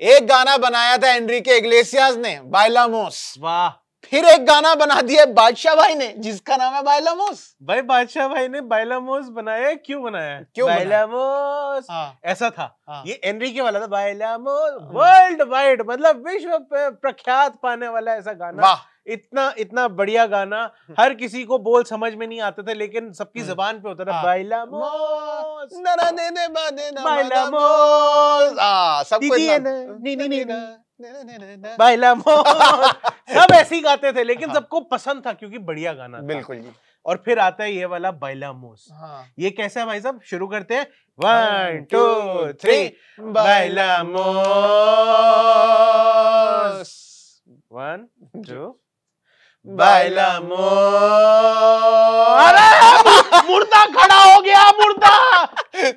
एक गाना बनाया था एनरी के इग्लेसियास ने बायलामोस वाह फिर एक गाना बना दिया बादशाह भाई ने जिसका नाम है बायलामोस भाई बादशाह भाई ने बायलामोस बनाया क्यों बनाया क्यों बायलामोस हाँ। ऐसा था हाँ। ये एनरी के वाला था बायलामोस वर्ल्ड हाँ। वाइड मतलब विश्व प्रख्यात पाने वाला ऐसा गाना इतना इतना बढ़िया गाना हर किसी को बोल समझ में नहीं आता था लेकिन सबकी हम्म। जबान पे होता था हाँ। बाइला बाइला हाँ, बाइला सब ऐसे ही गाते थे लेकिन हाँ। सबको पसंद था क्योंकि बढ़िया गाना बिल्कुल जी और फिर आता है ये वाला बाइला मोस हाँ। ये कैसा है भाई साहब शुरू करते हैं वन टू थ्री बाइला मोस one two bailamos.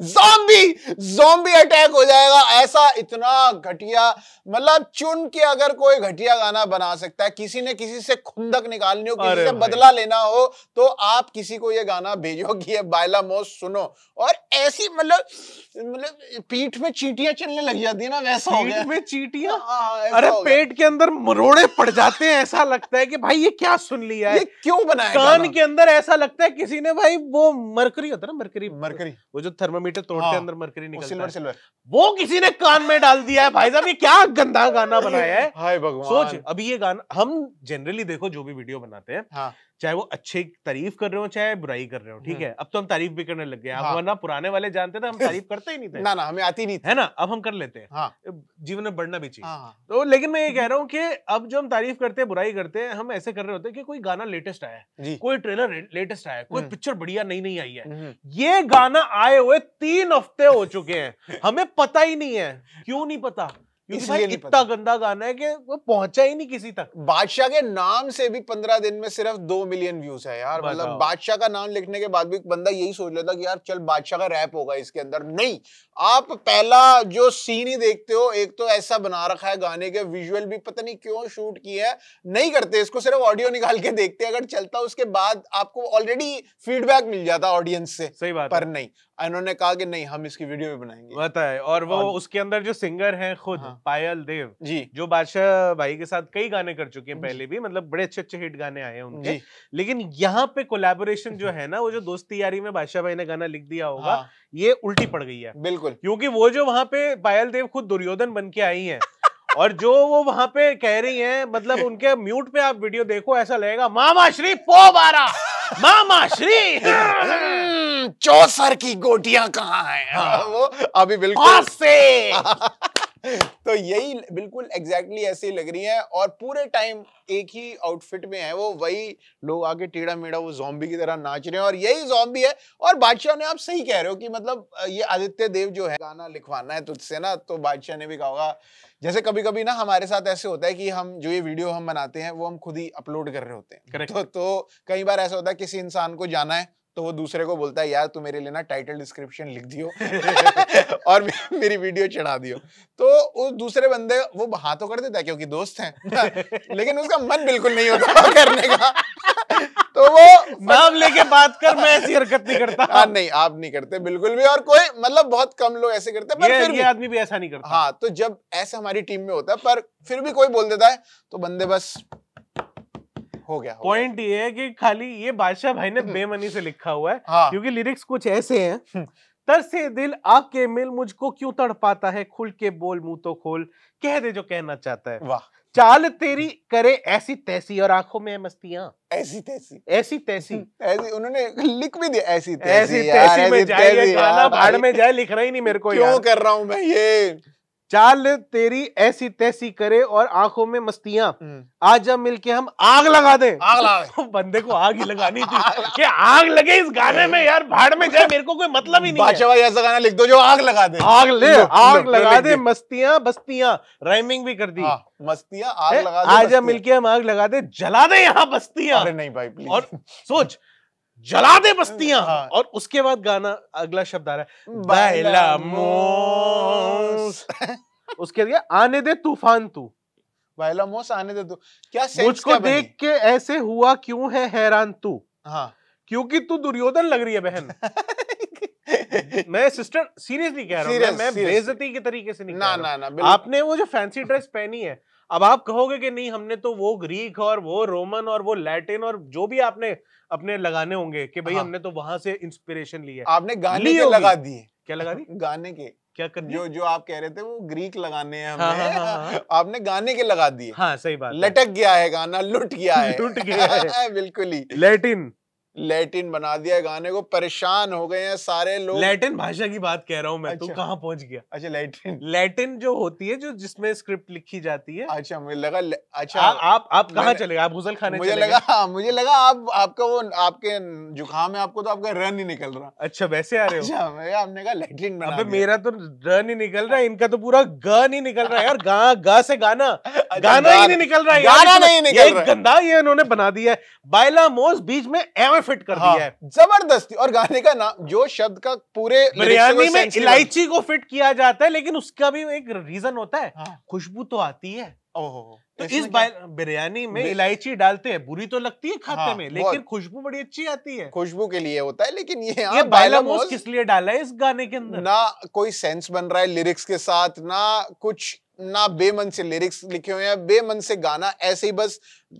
Zombie zombie attack हो जाएगा ऐसा इतना घटिया मतलब चुन के अगर कोई घटिया गाना बना सकता है किसी ने किसी से खुंदक निकालनी हो किसी से बदला लेना हो तो आप किसी को ये गाना भेजो कि ये बायला मोस सुनो और ऐसी मतलब मतलब पीठ में चीटियां चलने लग जाती है ना वैसा पीठ हाँ, हाँ, हो गया में चीटियां अरे पेट के अंदर मरोड़े पड़ जाते हैं ऐसा लगता है कि भाई ये क्या सुन लिया है क्यों बनाया कान के अंदर ऐसा लगता है किसी ने भाई वो मरकरी होता है ना मरकरी मरकरी वो जो थर्मोमीटर मीटर तोड़ते हाँ, अंदर मरकरी निकलता सिल्वर सिल्वर वो किसी ने कान में डाल दिया है भाई साहब ये क्या गंदा गाना बनाया है हाय भगवान सोच अभी ये गाना हम जनरली देखो जो भी वीडियो बनाते हैं हाँ. चाहे वो अच्छे तारीफ कर रहे हो चाहे बुराई कर रहे हो ठीक हम्म। है अब तो हम तारीफ भी करने लग गए हाँ। वरना पुराने वाले जानते थे हम तारीफ करते ही नहीं थे ना ना हमें आती नहीं है ना अब हम कर लेते हैं हाँ। जीवन में बढ़ना भी चाहिए हाँ।, हाँ। तो लेकिन मैं ये कह हम्म। रहा हूँ कि अब जो हम तारीफ करते हैं बुराई करते हैं हम ऐसे कर रहे होते हैं कि कोई गाना लेटेस्ट आया है कोई ट्रेलर लेटेस्ट आया है कोई हम्म। पिक्चर बढ़िया नई नई आई है ये गाना आए हुए तीन हफ्ते हो चुके हैं हमें पता ही नहीं है क्यों नहीं पता इसलिए इतना गंदा गाना है कि वो पहुंचा ही नहीं किसी तक बादशाह के नाम से भी पंद्रह दिन में सिर्फ दो मिलियन व्यूज है यार मतलब बादशाह का नाम लिखने के बाद भी बंदा यही सोच लेता कि यार चल बादशाह का रैप होगा इसके अंदर नहीं आप पहला जो सीन ही देखते हो एक तो ऐसा बना रखा है गाने के विजुअल भी पता नहीं क्यों शूट किया है नहीं करते इसको सिर्फ ऑडियो निकाल के देखते अगर चलता उसके बाद आपको ऑलरेडी फीडबैक मिल जाता ऑडियंस से सही बात पर नहीं इन्होंने कहा कि नहीं हम इसकी वीडियो भी बनाएंगे बताए और वो और... उसके अंदर जो सिंगर हैं खुद हाँ। पायल देव जी जो बादशाह भाई के साथ कई गाने कर चुके हैं पहले भी मतलब बड़े अच्छे अच्छे हिट गाने आए हैं उनके लेकिन यहाँ पे कोलेबोरेशन जो है ना वो जो दोस्ती यारी में बादशाह भाई ने गाना लिख दिया होगा हाँ। ये उल्टी पड़ गई है बिल्कुल क्योंकि वो जो वहाँ पे पायल देव खुद दुर्योधन बन के आई है और जो वो वहां पे कह रही हैं मतलब उनके म्यूट पे आप वीडियो देखो ऐसा लगेगा मामा श्री पो बारा मामा श्री हम्म, चौसर की गोटियां कहाँ हैं हाँ। वो अभी बिल्कुल से तो यही बिल्कुल एग्जैक्टली exactly ऐसी लग रही है और पूरे टाइम एक ही आउटफिट में है वो वही लोग आके टेढ़ा मेढ़ा वो जॉम्बी की तरह नाच रहे हैं और यही जॉम्बी है और बादशाह ने आप सही कह रहे हो कि मतलब ये आदित्य देव जो है गाना लिखवाना है तुझसे ना तो बादशाह ने भी कहा होगा जैसे कभी कभी ना हमारे साथ ऐसे होता है कि हम जो ये वीडियो हम बनाते हैं वो हम खुद ही अपलोड कर रहे होते हैं तो, तो कई बार ऐसा होता है किसी इंसान को जाना है तो वो दूसरे को बोलता है यार तू मेरे लिए ना टाइटल डिस्क्रिप्शन लिख दियो और मेरी वीडियो चढ़ा दियो तो उस दूसरे बंदे वो हाँ तो कर देता है क्योंकि दोस्त हैं लेकिन उसका मन बिल्कुल नहीं होता करने का तो वो नाम लेके बात कर मैं ऐसी हरकत नहीं करता हाँ नहीं आप नहीं करते बिल्कुल भी और कोई मतलब बहुत कम लोग ऐसे करते पर ये, फिर ये आदमी भी ऐसा नहीं करता हाँ तो जब ऐसे हमारी टीम में होता है पर फिर भी कोई बोल देता है तो बंदे बस हो गया पॉइंट ये है कि खाली ये बादशाह भाई ने हम्म। बेमनी से लिखा हुआ है हाँ। क्योंकि लिरिक्स कुछ ऐसे हैं हम्म। तरसे दिल आके मिल मुझको क्यों तड़पाता है खुल के बोल मुंह तो खोल कह दे जो कहना चाहता है वाह चाल तेरी करे ऐसी तैसी और आंखों में मस्तियां ऐसी तैसी ऐसी तैसी हम्म। ऐसी उन्होंने लिख भी दिया ऐसी तैसी ऐसी तैसी में जाए गाना भाड़ में जाए लिख रहा ही नहीं मेरे को क्यों कर रहा हूं मैं ये चाल तेरी ऐसी तैसी करे और आंखों में मस्तियां हम्म। आज जब मिलके हम आग लगा दे आग लगा तो बंदे को आग ही लगानी थी कि आग लगे इस गाने में यार भाड़ में जाए मेरे को कोई मतलब ही नहीं है ऐसा गाना लिख दो जो आग लगा दे आग ले आग लगा दे मस्तियां बस्तियां राइमिंग भी कर दी हाँ, मस्तियां आग लगा दे जब मिलके हम आग लगा दे जला दे यहाँ बस्तियां अरे नहीं भाई और सोच जला दे बस्तियां हाँ। और उसके बाद गाना अगला शब्द आ रहा है बाइला मोस उसके लिए आने दे तूफान तू बाइला मोस आने दे तू क्या सेंस मुझको देख के ऐसे हुआ क्यों है हैरान तू हाँ क्योंकि तू दुर्योधन लग रही है बहन मैं सिस्टर सीरियसली कह रहा हूँ मैं, मैं बेइज्जती के तरीके से नहीं ना ना ना आपने वो जो फैंसी ड्रेस पहनी है अब आप कहोगे कि नहीं हमने तो वो ग्रीक और वो रोमन और वो लैटिन और जो भी आपने अपने लगाने होंगे कि भाई हाँ। हमने तो वहां से इंस्पिरेशन लिया आपने गाने के लगा दिए क्या लगा दी गाने के क्या कर जो जो आप कह रहे थे वो ग्रीक लगाने हैं हमने हाँ, हाँ, हाँ, हाँ। आपने गाने के लगा दिए हाँ सही बात लटक गया है गाना लुट गया है लुट गया है बिल्कुल ही लैटिन लैटिन बना दिया गाने को परेशान हो गए हैं सारे लोग लैटिन भाषा की बात कह रहा हूँ मैं अच्छा, तू कहाँ पहुंच गया अच्छा लैटिन लैटिन जो होती है जो जिसमें स्क्रिप्ट लिखी जाती है अच्छा मुझे लगा अच्छा आ, आप आप कहाँ चले गए आप गुजल खाने मुझे लगा हाँ, मुझे लगा आप आपका वो आपके जुकाम है आपको तो आपका रन ही निकल रहा अच्छा वैसे आ रहे हो अच्छा, आपने कहा लैटिन मेरा तो रन ही निकल रहा है इनका तो पूरा गन ही निकल रहा है यार गा गा से गाना गाना ही नहीं निकल रहा है गाना नहीं निकल रहा है गंदा ये उन्होंने बना दिया है बायला मोस बीच में एम फिट कर हाँ, दिया है जबरदस्ती और गाने का नाम जो शब्द का पूरे बिरयानी में इलायची को फिट किया जाता है लेकिन उसका भी एक रीजन होता है हाँ। खुशबू तो आती है तो, तो इस बिरयानी में इलायची डालते हैं बुरी तो लगती है खाते हाँ, में लेकिन खुशबू बड़ी अच्छी आती है खुशबू के लिए होता है लेकिन ये ये हाँ, बायला मोस किस लिए डाला है इस गाने के अंदर ना कोई सेंस बन रहा है लिरिक्स के साथ ना कुछ ना बेमन से लिरिक्स लिखे हुए हैं बेमन से गाना ऐसे ही बस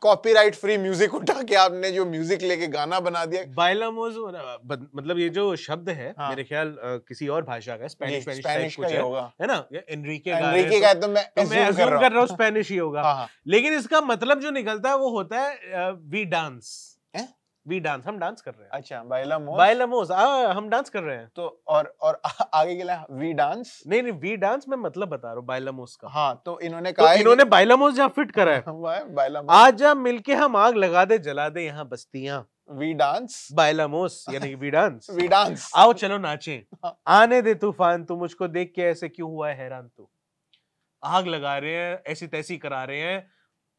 कॉपीराइट फ्री म्यूजिक उठा के आपने जो म्यूजिक लेके गाना बना दिया बायलामोज मतलब ये जो शब्द है हाँ। मेरे ख्याल किसी और भाषा का स्पेनिश स्पेनिश कुछ है होगा है ना एनरीके का तो, तो मैं तो मैं कर रहा हूँ स्पेनिश ही होगा हाँ, हाँ। लेकिन इसका मतलब जो निकलता है वो होता है वी डांस वी डांस हम डांस कर रहे हैं अच्छा बायलामोस बायलामोस आ, हम डांस कर रहे हैं तो और और आगे के लिए वी डांस नहीं नहीं वी डांस मैं मतलब बता रहा हूँ बायलामोस का हाँ तो इन्होंने तो कहा तो इन्होंने बायलामोस मोस जहाँ फिट करा है बायलामोस आज जा मिलके हम आग लगा दे जला दे यहाँ बस्तियाँ वी डांस बायलामोस यानी वी डांस वी डांस आओ चलो नाचे हाँ। आने दे तूफान तू मुझको देख के ऐसे क्यों हुआ है हैरान तू आग लगा रहे हैं ऐसी तैसी करा रहे हैं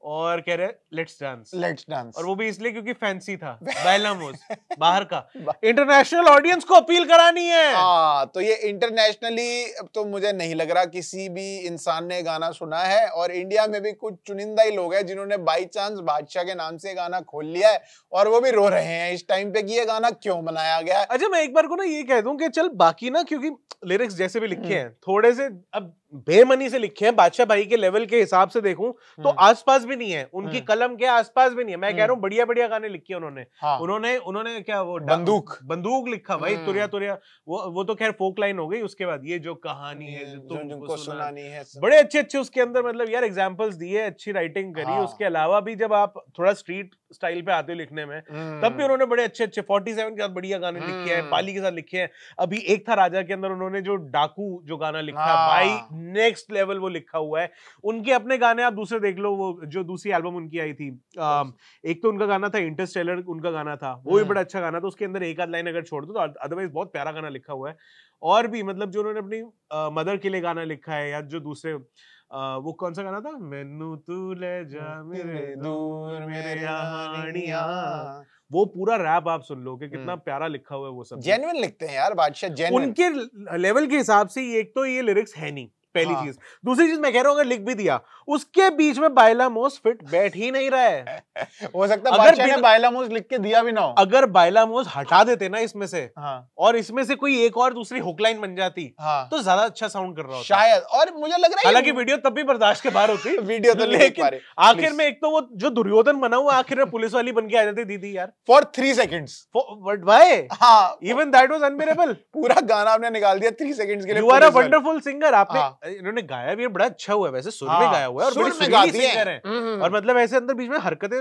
और कह रहे लेट्स डांस लेट्स डांस और वो भी इसलिए क्योंकि फैंसी था बैलामोस बाहर का इंटरनेशनल ऑडियंस को अपील करानी है हाँ तो ये इंटरनेशनली तो मुझे नहीं लग रहा किसी भी इंसान ने गाना सुना है और इंडिया में भी कुछ चुनिंदा ही लोग हैं जिन्होंने बाई चांस बादशाह के नाम से गाना खोल लिया है और वो भी रो रहे हैं इस टाइम पे कि ये गाना क्यों मनाया गया अच्छा मैं एक बार को ना ये कह दूं कि चल बाकी ना क्योंकि लिरिक्स जैसे भी लिखे हम्म। हैं थोड़े से अब बेमनी से लिखे हैं बादशाह भाई के लेवल के हिसाब से देखूं तो हम्म। आसपास भी नहीं है उनकी हम्म। कलम के आसपास भी नहीं है मैं कह रहा हूँ हम्म। बढ़िया बढ़िया गाने लिखे उन्होंने हाँ। उन्होंने उन्होंने क्या वो बंदूक बंदूक लिखा भाई तुरिया तुरिया वो वो तो खैर फोक लाइन हो गई उसके बाद ये जो कहानी है तुमको सुनानी है बड़े अच्छे अच्छे उसके अंदर मतलब यार एग्जाम्पल्स दिए अच्छी राइटिंग करी हाँ। उसके अलावा भी जब आप थोड़ा स्ट्रीट स्टाइल पे आते हो लिखने में तब भी हम्म। उन्होंने बड़े अच्छे अच्छे 47 के साथ बढ़िया गाने लिखे हैं हम्म। पाली के साथ लिखे हैं अभी एक था राजा के अंदर उन्होंने जो डाकू जो गाना लिखा है भाई नेक्स्ट हाँ। लेवल वो लिखा हुआ है उनके अपने गाने आप दूसरे देख लो वो जो दूसरी एल्बम उनकी आई थी आ, एक तो उनका गाना था इंटरस्टेलर उनका गाना था वो भी हम्म। बड़ा अच्छा गाना था उसके अंदर एक आध लाइन अगर छोड़ दो तो अदरवाइज बहुत प्यारा गाना लिखा हुआ है और भी मतलब जो उन्होंने अपनी मदर के लिए गाना लिखा है या जो दूसरे वो कौन सा गाना था मेनू तू ले जा मेरे दूर मेरे हानिया वो पूरा रैप आप सुन लो कि हम्म। कितना प्यारा लिखा हुआ है वो सब जेन्युइन लिखते हैं यार बादशाह जेन्युइन उनके लेवल के हिसाब से एक तो ये लिरिक्स है नहीं पहली हाँ. चीज दूसरी चीज मैं कह रहा हूं लिख भी दिया उसके बीच में बायलामोस फिट बैठ ही नहीं रहा है हो सकता अगर ने बायलामोस लिख के दिया भी ना हो अगर बायलामोस हटा देते ना इसमें से हाँ. और इसमें से कोई एक और दूसरी हुकलाइन बन जाती हाँ. तो ज्यादा अच्छा साउंड कर रहा होता शायद और मुझे लग रहा है हालांकि वीडियो तब भी बर्दाश्त के बाहर होती वीडियो तो लेकिन आखिर में एक तो वो जो दुर्योधन बना हुआ आखिर में पुलिस वाली बन के आ जाती दीदी यार for three seconds even that was unbearable पूरा गाना आपने निकाल दिया थ्री सेकंड के लिए वंडरफुल सिंगर आपने हाँ। इन्होंने गाया भी बड़ा अच्छा हुआ है वैसे सुर में हाँ, गाया हुआ है और बड़ी हैं हम्म, हम्म, हम्म। और मतलब ऐसे अंदर बीच में हरकतें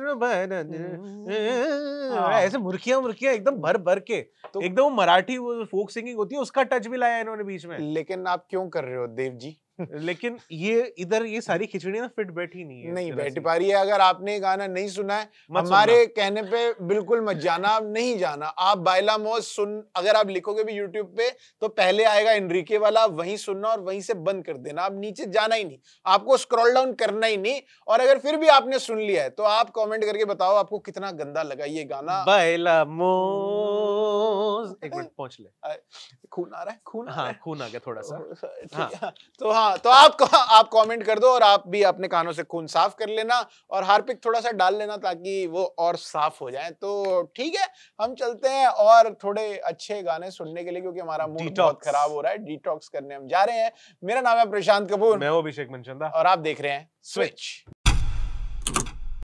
ऐसे मुर्खियां मुर्खियां एकदम भर भर के तो एकदम मराठी फोक सिंगिंग होती है उसका टच भी लाया इन्होंने बीच में लेकिन आप क्यों कर रहे हो देव जी लेकिन ये इधर ये सारी खिचड़ी ना फिट बैठी नहीं है नहीं बैठ पा रही है अगर आपने गाना नहीं सुना है हमारे कहने पे बिल्कुल मत जाना आप नहीं जाना आप बायला मोज सुन अगर आप लिखोगे भी यूट्यूब पे तो पहले आएगा इनरीके वाला वहीं सुनना और वहीं से बंद कर देना आप नीचे जाना ही नहीं आपको स्क्रॉल डाउन करना ही नहीं और अगर फिर भी आपने सुन लिया है तो आप कॉमेंट करके बताओ आपको कितना गंदा लगा ये गाना बायला मोज एक मिनट पहुंच ले खून आ रहा है खून हाँ खून आ गया थोड़ा सा हाँ। तो हाँ हाँ तो आप आप कमेंट कर दो और आप भी अपने कानों से खून साफ कर लेना और हार्पिक थोड़ा सा डाल लेना ताकि वो और साफ हो जाए तो ठीक है हम चलते हैं और थोड़े अच्छे गाने सुनने के लिए क्योंकि हमारा मूड बहुत खराब हो रहा है डिटॉक्स करने हम जा रहे हैं मेरा नाम है प्रशांत कपूर मैं अभिषेक मनचंदा और आप देख रहे हैं स्विच